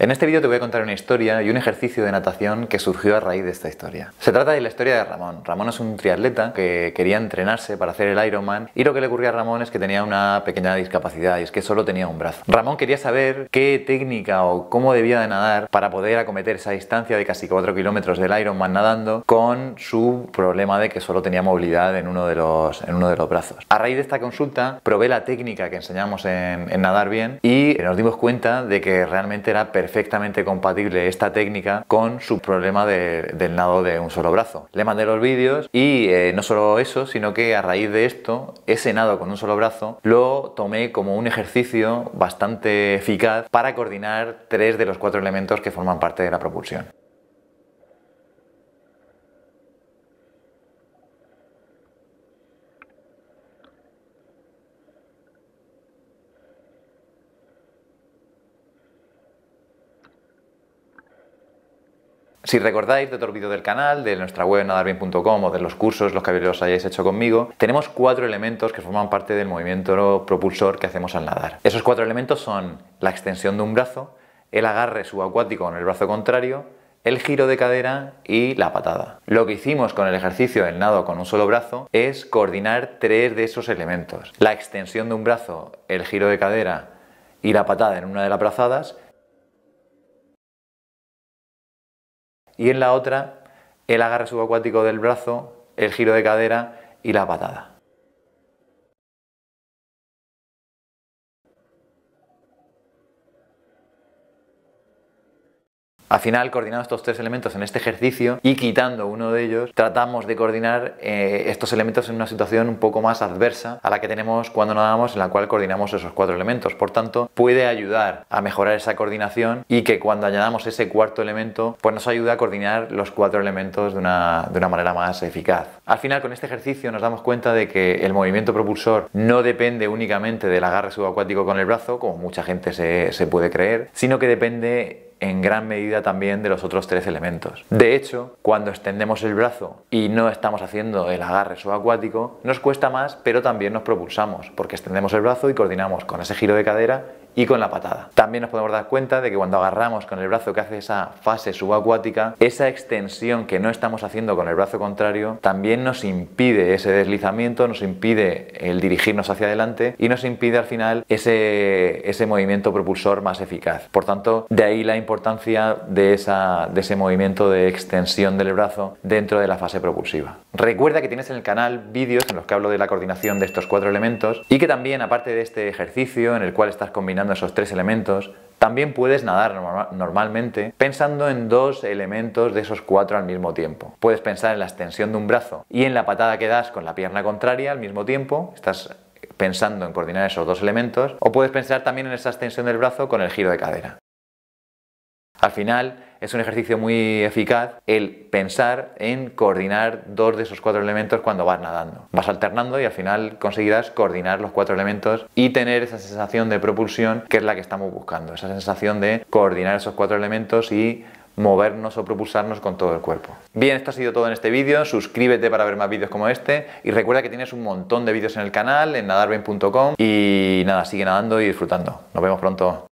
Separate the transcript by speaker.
Speaker 1: En este vídeo te voy a contar una historia y un ejercicio de natación que surgió a raíz de esta historia. Se trata de la historia de Ramón. Ramón es un triatleta que quería entrenarse para hacer el Ironman y lo que le ocurrió a Ramón es que tenía una pequeña discapacidad y es que solo tenía un brazo. Ramón quería saber qué técnica o cómo debía de nadar para poder acometer esa distancia de casi 4 kilómetros del Ironman nadando con su problema de que solo tenía movilidad en uno de los, en uno de los brazos. A raíz de esta consulta probé la técnica que enseñamos en, nadar bien y nos dimos cuenta de que realmente era perfecto perfectamente compatible esta técnica con su problema del nado de un solo brazo. Le mandé los vídeos y eh, no solo eso, sino que a raíz de esto, ese nado con un solo brazo lo tomé como un ejercicio bastante eficaz para coordinar tres de los cuatro elementos que forman parte de la propulsión. Si recordáis de otro vídeo del canal, de nuestra web nadarbien.com o de los cursos, los que los hayáis hecho conmigo, tenemos cuatro elementos que forman parte del movimiento propulsor que hacemos al nadar. Esos cuatro elementos son la extensión de un brazo, el agarre subacuático con el brazo contrario, el giro de cadera y la patada. Lo que hicimos con el ejercicio del nado con un solo brazo es coordinar tres de esos elementos. La extensión de un brazo, el giro de cadera y la patada en una de las brazadas y en la otra el agarre subacuático del brazo, el giro de cadera y la patada. Al final, coordinando estos tres elementos en este ejercicio y quitando uno de ellos, tratamos de coordinar eh, estos elementos en una situación un poco más adversa a la que tenemos cuando nadamos, en la cual coordinamos esos cuatro elementos. Por tanto, puede ayudar a mejorar esa coordinación y que cuando añadamos ese cuarto elemento, pues nos ayuda a coordinar los cuatro elementos de una, manera más eficaz. Al final, con este ejercicio nos damos cuenta de que el movimiento propulsor no depende únicamente del agarre subacuático con el brazo, como mucha gente se, se puede creer, sino que depende en gran medida también de los otros tres elementos. De hecho, cuando extendemos el brazo y no estamos haciendo el agarre subacuático, nos cuesta más, pero también nos propulsamos, porque extendemos el brazo y coordinamos con ese giro de cadera y con la patada. También nos podemos dar cuenta de que cuando agarramos con el brazo que hace esa fase subacuática, esa extensión que no estamos haciendo con el brazo contrario también nos impide ese deslizamiento, nos impide el dirigirnos hacia adelante y nos impide al final ese, ese movimiento propulsor más eficaz. Por tanto, de ahí la importancia de, esa, de ese movimiento de extensión del brazo dentro de la fase propulsiva. Recuerda que tienes en el canal vídeos en los que hablo de la coordinación de estos cuatro elementos y que también, aparte de este ejercicio en el cual estás combinando esos tres elementos. También puedes nadar normalmente pensando en dos elementos de esos cuatro al mismo tiempo. Puedes pensar en la extensión de un brazo y en la patada que das con la pierna contraria al mismo tiempo. Estás pensando en coordinar esos dos elementos. O puedes pensar también en esa extensión del brazo con el giro de cadera. Al final es un ejercicio muy eficaz el pensar en coordinar dos de esos cuatro elementos cuando vas nadando. Vas alternando y al final conseguirás coordinar los cuatro elementos y tener esa sensación de propulsión que es la que estamos buscando, esa sensación de coordinar esos cuatro elementos y movernos o propulsarnos con todo el cuerpo. Bien, esto ha sido todo en este vídeo. Suscríbete para ver más vídeos como este y recuerda que tienes un montón de vídeos en el canal, en nadarben.com y nada, sigue nadando y disfrutando. Nos vemos pronto.